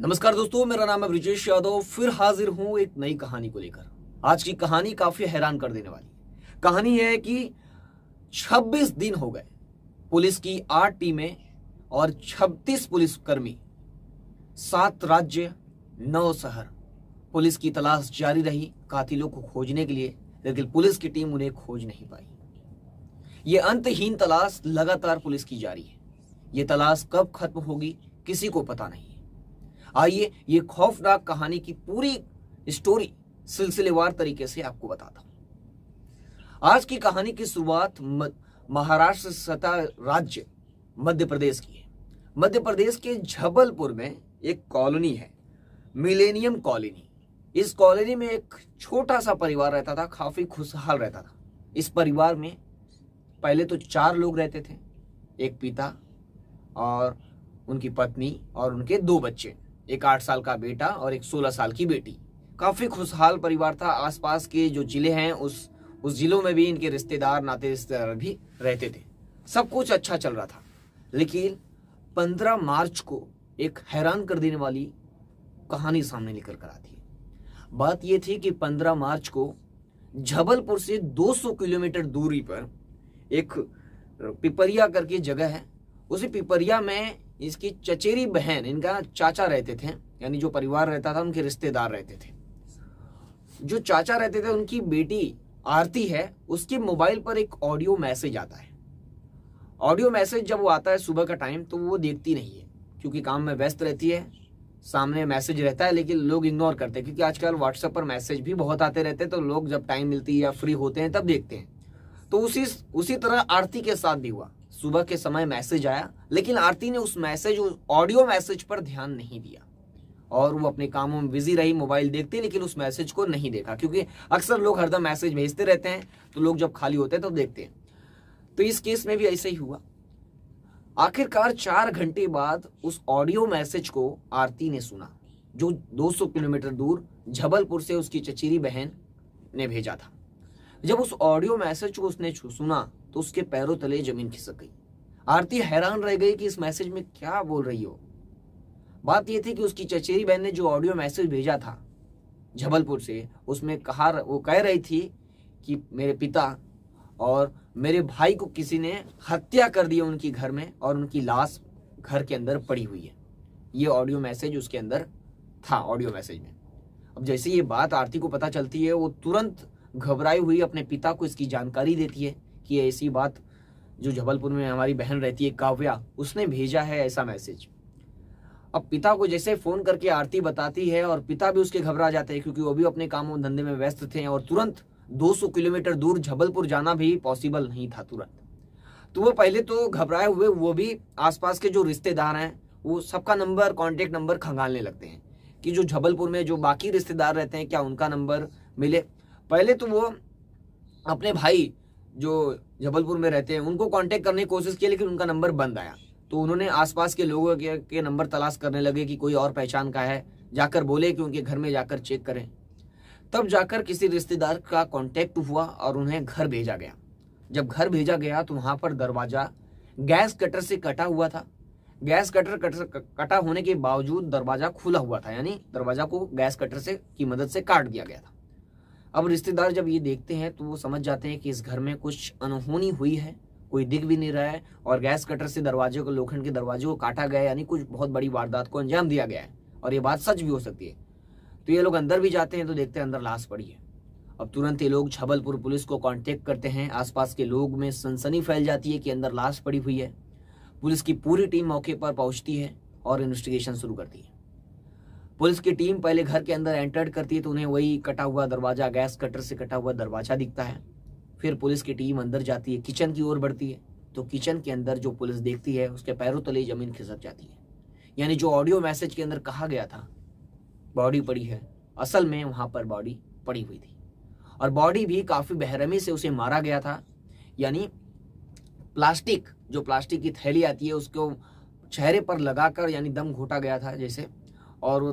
नमस्कार दोस्तों मेरा नाम है ब्रिजेश यादव फिर हाजिर हूं एक नई कहानी को लेकर आज की कहानी काफी हैरान कर देने वाली कहानी है कि 26 दिन हो गए पुलिस की आठ टीमें और 36 पुलिसकर्मी सात राज्य नौ शहर पुलिस की तलाश जारी रही कातिलों को खोजने के लिए लेकिन पुलिस की टीम उन्हें खोज नहीं पाई ये अंतहीन तलाश लगातार पुलिस की जारी है ये तलाश कब खत्म होगी किसी को पता नहीं आइए ये खौफनाक कहानी की पूरी स्टोरी सिलसिलेवार तरीके से आपको बताता हूं आज की कहानी की शुरुआत महाराष्ट्र सता राज्य मध्य प्रदेश की है मध्य प्रदेश के जबलपुर में एक कॉलोनी है मिलेनियम कॉलोनी इस कॉलोनी में एक छोटा सा परिवार रहता था काफी खुशहाल रहता था इस परिवार में पहले तो चार लोग रहते थे एक पिता और उनकी पत्नी और उनके दो बच्चे एक आठ साल का बेटा और एक सोलह साल की बेटी काफी खुशहाल परिवार था आसपास के जो जिले हैं उस उस जिलों में भी इनके रिश्तेदार नाते रिश्तेदार भी रहते थे सब कुछ अच्छा चल रहा था लेकिन पंद्रह मार्च को एक हैरान कर देने वाली कहानी सामने निकल कर आती है बात यह थी कि 15 मार्च को जबलपुर से 200 किलोमीटर दूरी पर एक पिपरिया करके जगह है उसी पिपरिया में इसकी चचेरी बहन इनका ना चाचा रहते थे यानी जो परिवार रहता था उनके रिश्तेदार रहते थे जो चाचा रहते थे उनकी बेटी आरती है उसके मोबाइल पर एक ऑडियो मैसेज आता है ऑडियो मैसेज जब वो आता है सुबह का टाइम तो वो देखती नहीं है क्योंकि काम में व्यस्त रहती है सामने मैसेज रहता है लेकिन लोग इग्नोर करते हैं क्योंकि आजकल व्हाट्सएप पर मैसेज भी बहुत आते रहते हैं तो लोग जब टाइम मिलती है या फ्री होते हैं तब देखते हैं तो उसी उसी तरह आरती के साथ भी हुआ सुबह के समय मैसेज आया लेकिन आरती ने उस मैसेज उस ऑडियो मैसेज पर ध्यान नहीं दिया और वो अपने कामों में बिजी रही मोबाइल देखती लेकिन उस मैसेज को नहीं देखा क्योंकि अक्सर लोग हरदम मैसेज भेजते रहते हैं तो लोग जब खाली होते हैं तो देखते हैं तो इस केस में भी ऐसे ही हुआ आखिरकार चार घंटे बाद उस ऑडियो मैसेज को आरती ने सुना जो 200 किलोमीटर दूर जबलपुर से उसकी चचेरी बहन ने भेजा था जब उस ऑडियो मैसेज को उसने सुना तो उसके पैरों तले जमीन खिसक गई आरती हैरान रह गई कि इस मैसेज में क्या बोल रही हो बात यह थी कि उसकी चचेरी बहन ने जो ऑडियो मैसेज भेजा था जबलपुर से उसमें कहा वो कह रही थी कि मेरे पिता और मेरे भाई को किसी ने हत्या कर दिया उनकी घर में और उनकी लाश घर के अंदर पड़ी हुई है ये ऑडियो मैसेज उसके अंदर था ऑडियो मैसेज में अब जैसे ये बात आरती को पता चलती है वो तुरंत घबराई हुई अपने पिता को इसकी जानकारी देती है कि ऐसी बात जो जबलपुर में हमारी बहन रहती है काव्या उसने भेजा है ऐसा मैसेज अब पिता को जैसे फोन करके आरती बताती है और पिता भी उसके घबरा जाते हैं क्योंकि वो भी अपने कामों धंधे में व्यस्त थे और तुरंत 200 किलोमीटर दूर जबलपुर जाना भी पॉसिबल नहीं था तुरंत तो वो पहले तो घबराए हुए वो भी आसपास के जो रिश्तेदार हैं वो सबका नंबर कॉन्टेक्ट नंबर खंगालने लगते हैं कि जो जबलपुर में जो बाकी रिश्तेदार रहते हैं क्या उनका नंबर मिले पहले तो वो अपने भाई जो जबलपुर में रहते हैं उनको कांटेक्ट करने की कोशिश की लेकिन उनका नंबर बंद आया तो उन्होंने आसपास के लोगों के, के नंबर तलाश करने लगे कि कोई और पहचान का है जाकर बोले कि उनके घर में जाकर चेक करें तब जाकर किसी रिश्तेदार का कांटेक्ट हुआ और उन्हें घर भेजा गया जब घर भेजा गया तो वहां पर दरवाजा गैस कटर से कटा हुआ था गैस कटर कटर कटा होने के बावजूद दरवाजा खुला हुआ था यानी दरवाजा को गैस कटर से की मदद से काट दिया गया था अब रिश्तेदार जब ये देखते हैं तो वो समझ जाते हैं कि इस घर में कुछ अनहोनी हुई है कोई दिख भी नहीं रहा है और गैस कटर से दरवाजे को लोखंड के दरवाजे को काटा गया यानी कुछ बहुत बड़ी वारदात को अंजाम दिया गया है और ये बात सच भी हो सकती है तो ये लोग अंदर भी जाते हैं तो देखते हैं अंदर लाश पड़ी है अब तुरंत ये लोग छबलपुर पुलिस को कांटेक्ट करते हैं आसपास के लोग में सनसनी फैल जाती है कि अंदर लाश पड़ी हुई है पुलिस की पूरी टीम मौके पर पहुंचती है और इन्वेस्टिगेशन शुरू करती है पुलिस की टीम पहले घर के अंदर एंटर करती है तो उन्हें वही कटा हुआ दरवाजा गैस कटर से कटा हुआ दरवाजा दिखता है फिर पुलिस की टीम अंदर जाती है किचन की ओर बढ़ती है तो किचन के अंदर जो पुलिस देखती है उसके पैरों तले जमीन खिसक जाती है यानी जो ऑडियो मैसेज के अंदर कहा गया था बॉडी पड़ी है असल में वहाँ पर बॉडी पड़ी हुई थी और बॉडी भी काफ़ी बहरमी से उसे मारा गया था यानी प्लास्टिक जो प्लास्टिक की थैली आती है उसको चेहरे पर लगाकर यानी दम घोटा गया था जैसे और वो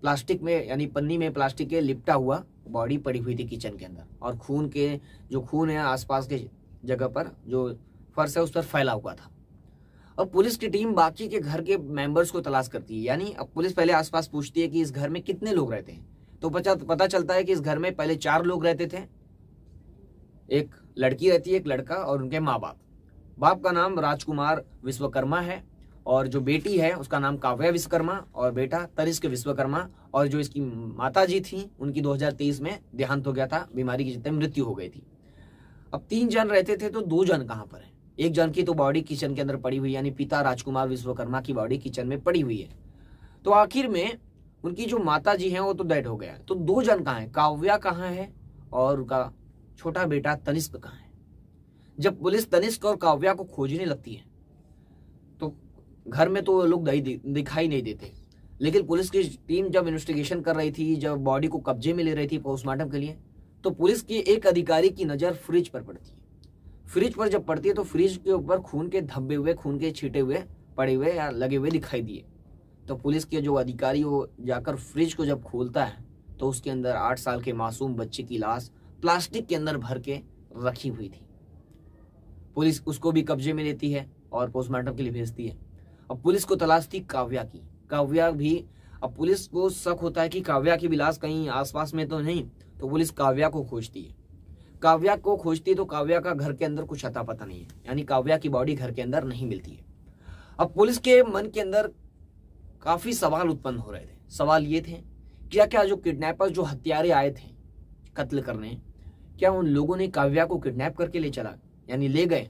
प्लास्टिक में यानी पन्नी में प्लास्टिक के लिपटा हुआ बॉडी पड़ी हुई थी किचन के अंदर और खून के जो खून है आसपास के जगह पर जो फर्श है उस पर फैला हुआ था और पुलिस की टीम बाकी के घर के मेंबर्स को तलाश करती है यानी अब पुलिस पहले आसपास पूछती है कि इस घर में कितने लोग रहते हैं तो पता चलता है कि इस घर में पहले चार लोग रहते थे एक लड़की रहती है एक लड़का और उनके माँ बाप बाप का नाम राजकुमार विश्वकर्मा है और जो बेटी है उसका नाम काव्या विश्वकर्मा और बेटा तरिष्क विश्वकर्मा और जो इसकी माता जी थी उनकी 2023 में देहांत हो गया था बीमारी की चलते मृत्यु हो गई थी अब तीन जन रहते थे तो दो जन कहाँ पर है एक जन की तो बॉडी किचन के अंदर पड़ी हुई यानी पिता राजकुमार विश्वकर्मा की बॉडी किचन में पड़ी हुई है तो आखिर में उनकी जो माता जी है वो तो डेड हो गया तो दो जन कहाँ है काव्या कहाँ है और उनका छोटा बेटा तनिष्क कहाँ है जब पुलिस तनिष्क और काव्या को खोजने लगती है घर में तो वो लोग दिखाई नहीं देते लेकिन पुलिस की टीम जब इन्वेस्टिगेशन कर रही थी जब बॉडी को कब्जे में ले रही थी पोस्टमार्टम के लिए तो पुलिस की एक अधिकारी की नज़र फ्रिज पर पड़ती है फ्रिज पर जब पड़ती है तो फ्रिज के ऊपर खून के धब्बे हुए खून के छीटे हुए पड़े हुए या लगे हुए दिखाई दिए तो पुलिस के जो अधिकारी वो जाकर फ्रिज को जब खोलता है तो उसके अंदर आठ साल के मासूम बच्चे की लाश प्लास्टिक के अंदर भर के रखी हुई थी पुलिस उसको भी कब्जे में लेती है और पोस्टमार्टम के लिए भेजती है अब पुलिस को तलाश थी काव्या की काव्या भी अब पुलिस को शक होता है कि काव्या की विलास कहीं आसपास में तो नहीं तो पुलिस काव्या को खोजती है काव्या को खोजती तो काव्या का घर के अंदर कुछ अता पता नहीं है यानी काव्या की बॉडी घर के अंदर नहीं मिलती है अब पुलिस के मन के अंदर काफी सवाल उत्पन्न हो रहे थे सवाल ये थे क्या क्या जो किडनैपर जो हत्यारे आए थे कत्ल करने क्या उन लोगों ने काव्या को किडनैप करके ले चला यानी ले गए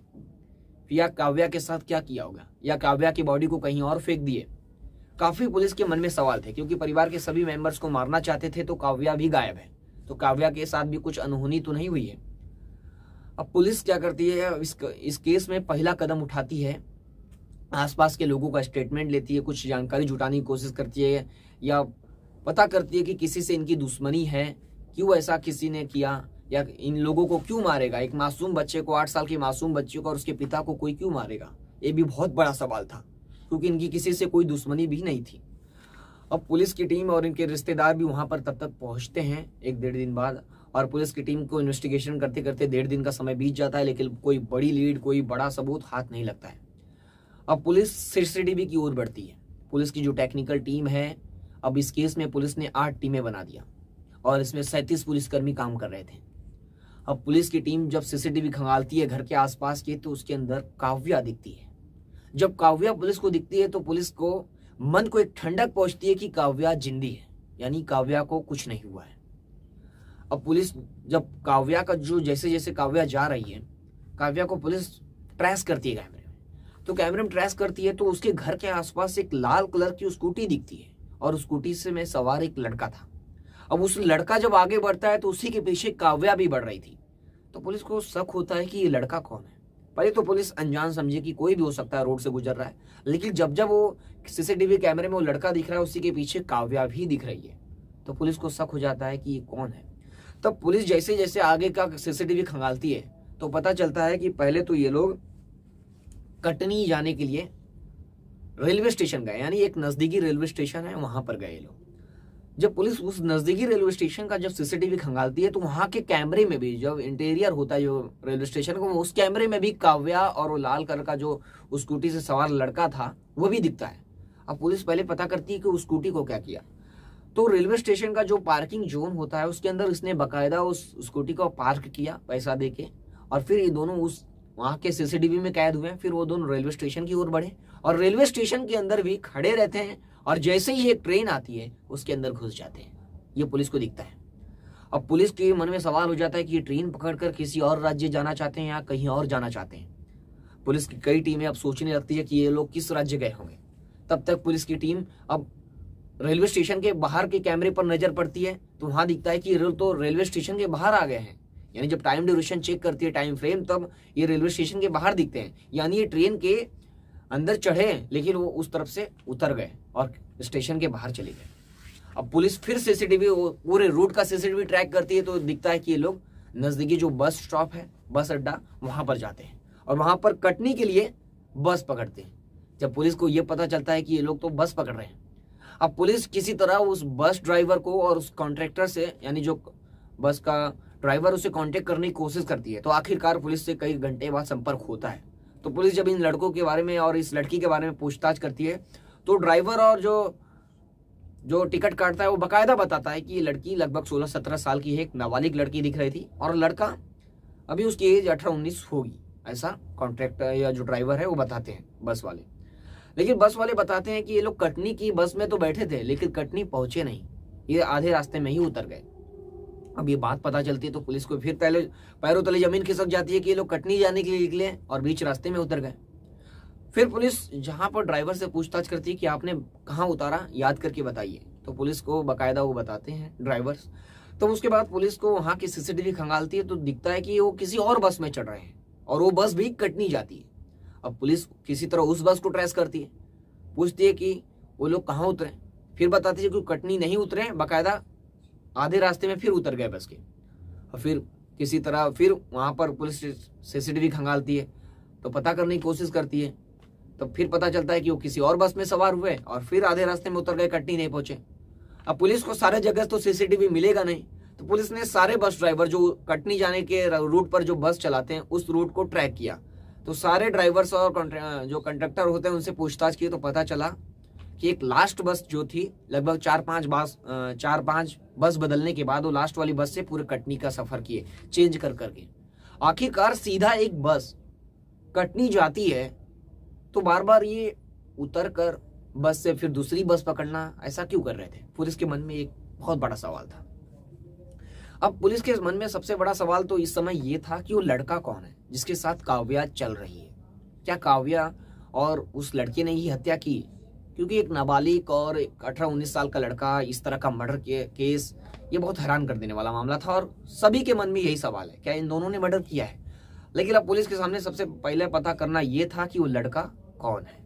या काव्या के साथ क्या किया होगा या काव्या की बॉडी को कहीं और फेंक दिए काफी पुलिस के मन में सवाल थे क्योंकि परिवार के सभी मेंबर्स को मारना चाहते थे तो काव्या भी गायब है तो काव्या के साथ भी कुछ अनहोनी तो नहीं हुई है अब पुलिस क्या करती है इस, इस केस में पहला कदम उठाती है आसपास के लोगों का स्टेटमेंट लेती है कुछ जानकारी जुटाने की कोशिश करती है या पता करती है कि किसी से इनकी दुश्मनी है क्यों ऐसा किसी ने किया या इन लोगों को क्यों मारेगा एक मासूम बच्चे को आठ साल की मासूम बच्ची को और उसके पिता को कोई क्यों मारेगा ये भी बहुत बड़ा सवाल था क्योंकि इनकी किसी से कोई दुश्मनी भी नहीं थी अब पुलिस की टीम और इनके रिश्तेदार भी वहाँ पर तब तक पहुँचते हैं एक डेढ़ दिन बाद और पुलिस की टीम को इन्वेस्टिगेशन करते करते डेढ़ दिन का समय बीत जाता है लेकिन कोई बड़ी लीड कोई बड़ा सबूत हाथ नहीं लगता है अब पुलिस सीसीटीवी की ओर बढ़ती है पुलिस की जो टेक्निकल टीम है अब इस केस में पुलिस ने आठ टीमें बना दिया और इसमें सैंतीस पुलिसकर्मी काम कर रहे थे अब पुलिस की टीम जब सीसीटीवी खंगालती है घर के आसपास की तो उसके अंदर काव्या दिखती है जब काव्या पुलिस को दिखती है तो पुलिस को मन को एक ठंडक पहुंचती है कि काव्या जिंदी है यानी काव्या को कुछ नहीं हुआ है अब पुलिस जब काव्या का जो जैसे जैसे काव्या जा रही है काव्या को पुलिस ट्रेस करती है कैमरे में तो कैमरे में ट्रेस करती है तो उसके घर के आसपास एक लाल कलर की स्कूटी दिखती है और स्कूटी से में सवार एक लड़का था अब उस लड़का जब आगे बढ़ता है तो उसी के पीछे काव्या भी बढ़ रही थी तो पुलिस को शक होता है कि ये लड़का कौन है पहले तो पुलिस अनजान समझे कि कोई भी हो सकता है रोड से गुजर रहा है लेकिन जब जब वो सीसीटीवी कैमरे में वो लड़का दिख रहा है उसी के पीछे काव्या भी दिख रही है तो पुलिस को शक हो जाता है कि ये कौन है तब तो पुलिस जैसे जैसे आगे का सीसीटीवी खंगालती है तो पता चलता है कि पहले तो ये लोग कटनी जाने के लिए रेलवे स्टेशन गए यानी एक नज़दीकी रेलवे स्टेशन है वहाँ पर गए लोग जब पुलिस उस नजदीकी रेलवे स्टेशन का जब सीसीटीवी खंगालती है तो वहां के कैमरे में भी जब इंटीरियर होता है जो रेलवे स्टेशन का उस कैमरे में भी काव्या और वो लाल कलर का जो स्कूटी से सवार लड़का था वो भी दिखता है अब पुलिस पहले पता करती है कि उस स्कूटी को क्या किया तो रेलवे स्टेशन का जो पार्किंग जोन होता है उसके अंदर इसने बाकायदा उस स्कूटी को पार्क किया पैसा दे के और फिर ये दोनों उस वहाँ के सीसीटीवी में कैद हुए फिर वो दोनों रेलवे स्टेशन की ओर बढ़े और रेलवे स्टेशन के अंदर भी खड़े रहते हैं और जैसे ही एक ट्रेन आती है उसके अंदर घुस जाते हैं ये पुलिस को दिखता है अब पुलिस के मन में सवाल हो जाता है कि ये ट्रेन पकड़कर किसी और राज्य जाना चाहते हैं या कहीं और जाना चाहते हैं पुलिस की कई टीमें अब सोचने लगती है कि ये लोग किस राज्य गए होंगे तब तक पुलिस की टीम अब रेलवे स्टेशन के बाहर के कैमरे पर नजर पड़ती है तो वहां दिखता है कि ये तो रेलवे स्टेशन के बाहर आ गए हैं यानी जब टाइम ड्यूरेशन चेक करती है टाइम फ्रेम तब ये रेलवे स्टेशन के बाहर दिखते हैं यानी ये ट्रेन के अंदर चढ़े लेकिन वो उस तरफ से उतर गए और स्टेशन के बाहर चले गए अब पुलिस फिर सीसीटीवी पूरे रूट का सीसीटीवी ट्रैक करती है तो दिखता है कि ये लोग नज़दीकी जो बस स्टॉप है बस अड्डा वहाँ पर जाते हैं और वहाँ पर कटनी के लिए बस पकड़ते हैं जब पुलिस को ये पता चलता है कि ये लोग तो बस पकड़ रहे हैं अब पुलिस किसी तरह उस बस ड्राइवर को और उस कॉन्ट्रैक्टर से यानी जो बस का ड्राइवर उसे कांटेक्ट करने की कोशिश करती है तो आखिरकार पुलिस से कई घंटे बाद संपर्क होता है तो पुलिस जब इन लड़कों के बारे में और इस लड़की के बारे में पूछताछ करती है तो ड्राइवर और जो जो टिकट काटता है वो बाकायदा बताता है कि ये लड़की लगभग 16-17 साल की है एक नाबालिग लड़की दिख रही थी और लड़का अभी उसकी एज अठारह उन्नीस होगी ऐसा कॉन्ट्रैक्टर या जो ड्राइवर है वो बताते हैं बस वाले लेकिन बस वाले बताते हैं कि ये लोग कटनी की बस में तो बैठे थे लेकिन कटनी पहुंचे नहीं ये आधे रास्ते में ही उतर गए अब ये बात पता चलती है तो पुलिस को फिर पहले पैरों तले जमीन खिसक जाती है कि ये लोग कटनी जाने के लिए निकले और बीच रास्ते में उतर गए फिर पुलिस जहां पर ड्राइवर से पूछताछ करती है कि आपने कहाँ उतारा याद करके बताइए तो पुलिस को बाकायदा वो बताते हैं ड्राइवर तो उसके बाद पुलिस को वहाँ की सीसीटीवी खंगालती है तो दिखता है कि वो किसी और बस में चढ़ रहे हैं और वो बस भी कटनी जाती है अब पुलिस किसी तरह उस बस को ट्रेस करती है पूछती है कि वो लोग कहाँ उतरे फिर बताती है कि कटनी नहीं उतरे बाकायदा आधे रास्ते में फिर उतर गए बस के और फिर किसी तरह फिर वहाँ पर पुलिस सीसीटीवी खंगालती है तो पता करने की कोशिश करती है तो फिर पता चलता है कि वो किसी और बस में सवार हुए और फिर आधे रास्ते में उतर गए कटनी नहीं पहुंचे अब पुलिस को सारे जगह तो सीसीटीवी मिलेगा नहीं तो पुलिस ने सारे बस ड्राइवर जो कटनी जाने के रूट पर जो बस चलाते हैं उस रूट को ट्रैक किया तो सारे ड्राइवर्स और जो कंडक्टर होते हैं उनसे पूछताछ की तो पता चला कि एक लास्ट बस जो थी लगभग चार पांच बस चार पांच बस बदलने के बाद वो लास्ट वाली बस से पूरे कटनी का सफर किए चेंज कर करके आखिरकार सीधा एक बस कटनी जाती है तो बार बार ये उतर कर बस से फिर दूसरी बस पकड़ना ऐसा क्यों कर रहे थे पुलिस के मन में एक बहुत बड़ा सवाल था अब पुलिस के मन में सबसे बड़ा सवाल तो इस समय ये था कि वो लड़का कौन है जिसके साथ काव्या चल रही है क्या काव्या और उस लड़के ने ही हत्या की क्योंकि एक नाबालिग और एक अठारह उन्नीस साल का लड़का इस तरह का मर्डर के, केस ये बहुत हैरान कर देने वाला मामला था और सभी के मन में यही सवाल है क्या इन दोनों ने मर्डर किया है लेकिन अब पुलिस के सामने सबसे पहले पता करना ये था कि वो लड़का कौन है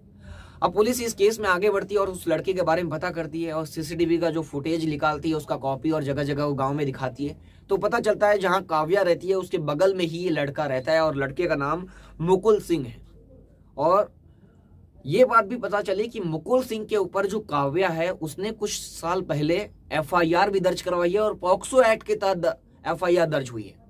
अब पुलिस इस केस में आगे बढ़ती है और उस लड़के के बारे में पता करती है और सीसीटीवी का जो फुटेज निकालती है उसका कॉपी और जगह जगह वो गांव में दिखाती है तो पता चलता है जहां काव्या रहती है उसके बगल में ही ये लड़का रहता है और लड़के का नाम मुकुल सिंह है और ये बात भी पता चली कि मुकुल सिंह के ऊपर जो काव्या है उसने कुछ साल पहले एफआईआर भी दर्ज करवाई है और पॉक्सो एक्ट के तहत एफआईआर दर्ज हुई है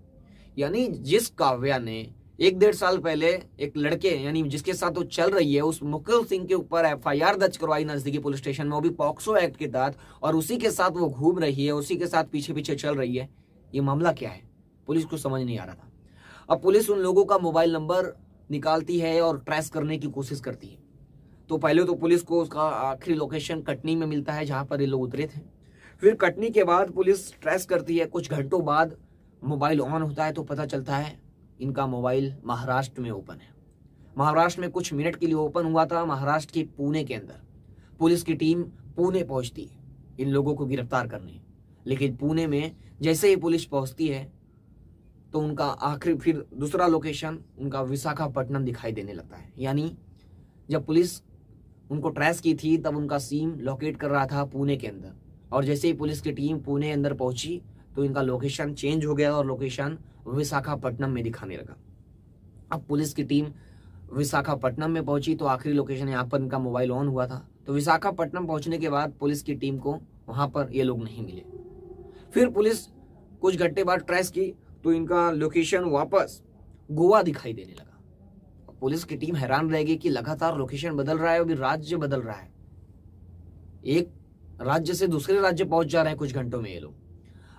यानी जिस काव्या ने एक डेढ़ साल पहले एक लड़के यानी जिसके साथ वो चल रही है उस मुकुल सिंह के ऊपर एफआईआर दर्ज करवाई नजदीकी पुलिस स्टेशन में वो भी पॉक्सो एक्ट के तहत और उसी के साथ वो घूम रही है उसी के साथ पीछे पीछे चल रही है ये मामला क्या है पुलिस को समझ नहीं आ रहा था अब पुलिस उन लोगों का मोबाइल नंबर निकालती है और ट्रेस करने की कोशिश करती है तो पहले तो पुलिस को उसका आखिरी लोकेशन कटनी में मिलता है जहाँ पर ये लोग उतरे थे फिर कटनी के बाद पुलिस ट्रेस करती है कुछ घंटों बाद मोबाइल ऑन होता है तो पता चलता है इनका मोबाइल महाराष्ट्र में ओपन है महाराष्ट्र में कुछ मिनट के लिए ओपन हुआ था महाराष्ट्र के पुणे के अंदर पुलिस की टीम पुणे पहुंचती है इन लोगों को गिरफ्तार करने लेकिन पुणे में जैसे ही पुलिस पहुंचती है तो उनका आखिरी फिर दूसरा लोकेशन उनका विशाखापट्टनम दिखाई देने लगता है यानी जब पुलिस उनको ट्रेस की थी तब उनका सीम लोकेट कर रहा था पुणे के अंदर और जैसे ही पुलिस की टीम पुणे अंदर पहुंची तो इनका लोकेशन चेंज हो गया और लोकेशन विशाखापट्टनम में दिखाने लगा अब पुलिस की टीम विशाखापट्टनम में पहुंची तो आखिरी लोकेशन यहाँ पर इनका मोबाइल ऑन हुआ था तो विशाखापट्टनम पहुंचने के बाद पुलिस की टीम को वहां पर ये लोग नहीं मिले फिर पुलिस कुछ घंटे बाद ट्रेस की तो इनका लोकेशन वापस गोवा दिखाई देने लगा पुलिस की टीम हैरान रहेगी कि लगातार लोकेशन बदल रहा है अभी राज्य बदल रहा है एक राज्य से दूसरे राज्य पहुंच जा रहे हैं कुछ घंटों में ये लोग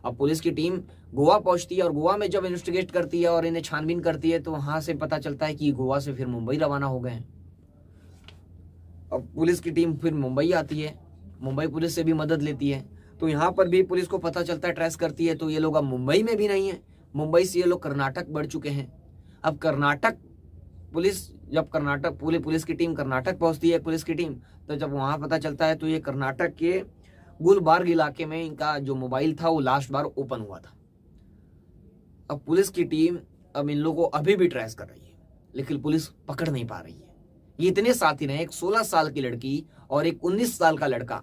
अब पुलिस की टीम गोवा पहुंचती है और गोवा में जब इन्वेस्टिगेट करती है और इन्हें छानबीन करती है तो वहां से पता चलता है कि गोवा से फिर मुंबई रवाना हो गए हैं अब पुलिस की टीम फिर मुंबई आती है मुंबई पुलिस से भी मदद लेती है तो यहाँ पर भी पुलिस को पता चलता है ट्रेस करती है तो ये लोग अब मुंबई में भी नहीं है मुंबई से ये लोग कर्नाटक बढ़ चुके हैं अब कर्नाटक पुलिस जब कर्नाटक पूरी पुलिस की टीम कर्नाटक पहुंचती है पुलिस की टीम तो जब वहां पता चलता है तो ये कर्नाटक के गुलबार्ग इलाके में इनका जो मोबाइल था वो लास्ट बार ओपन हुआ था अब पुलिस की टीम अब इन लोगों को अभी भी ट्रेस कर रही है लेकिन पुलिस पकड़ नहीं पा रही है ये इतने साथी रहे एक 16 साल की लड़की और एक 19 साल का लड़का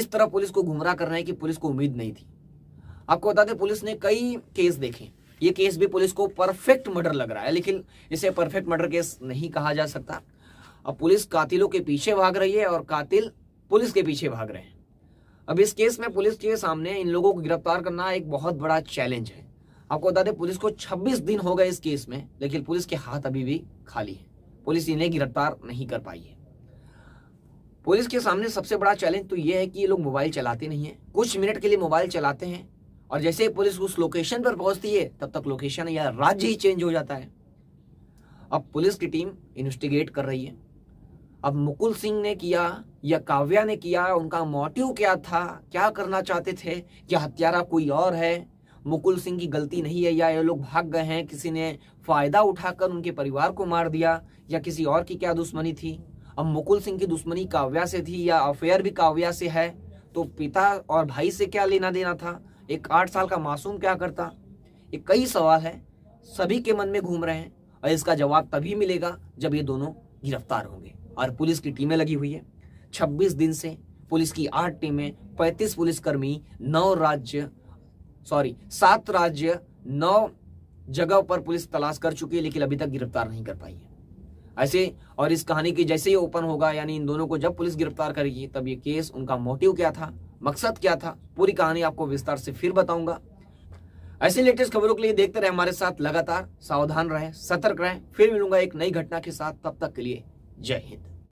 इस तरह पुलिस को घुमरा कर रहे हैं कि पुलिस को उम्मीद नहीं थी आपको बता दें पुलिस ने कई केस देखे ये केस भी पुलिस को परफेक्ट मर्डर लग रहा है लेकिन इसे परफेक्ट मर्डर केस नहीं कहा जा सकता अब पुलिस कातिलों के पीछे भाग रही है और कातिल पुलिस के पीछे भाग रहे हैं अब इस केस में पुलिस के सामने इन लोगों को गिरफ्तार करना एक बहुत बड़ा चैलेंज है आपको बता दें पुलिस को 26 दिन हो गए इस केस में लेकिन पुलिस के हाथ अभी भी खाली है पुलिस इन्हें गिरफ्तार नहीं कर पाई है पुलिस के सामने सबसे बड़ा चैलेंज तो ये है कि ये लोग मोबाइल चलाते नहीं है कुछ मिनट के लिए मोबाइल चलाते हैं और जैसे ही पुलिस उस लोकेशन पर पहुंचती है तब तक लोकेशन या राज्य ही चेंज हो जाता है अब पुलिस की टीम इन्वेस्टिगेट कर रही है अब मुकुल सिंह ने किया या काव्या ने किया उनका मोटिव क्या था क्या करना चाहते थे क्या हत्यारा कोई और है मुकुल सिंह की गलती नहीं है या ये लोग भाग गए हैं किसी ने फायदा उठाकर उनके परिवार को मार दिया या किसी और की क्या दुश्मनी थी अब मुकुल सिंह की दुश्मनी काव्या से थी या अफेयर भी काव्या से है तो पिता और भाई से क्या लेना देना था एक आठ साल का मासूम क्या करता ये कई सवाल है सभी के मन में घूम रहे हैं और इसका जवाब तभी मिलेगा जब ये दोनों गिरफ्तार होंगे और पुलिस की टीमें लगी हुई है छब्बीस दिन से पुलिस की आठ टीमें पैंतीस पुलिसकर्मी नौ राज्य सॉरी सात राज्य नौ जगह पर पुलिस तलाश कर चुकी है लेकिन अभी तक गिरफ्तार नहीं कर पाई है ऐसे और इस कहानी के जैसे ही ओपन होगा यानी इन दोनों को जब पुलिस गिरफ्तार करेगी तब ये केस उनका मोटिव क्या था मकसद क्या था पूरी कहानी आपको विस्तार से फिर बताऊंगा ऐसी लेटेस्ट खबरों के लिए देखते रहे हमारे साथ लगातार सावधान रहें सतर्क रहें फिर मिलूंगा एक नई घटना के साथ तब तक के लिए जय हिंद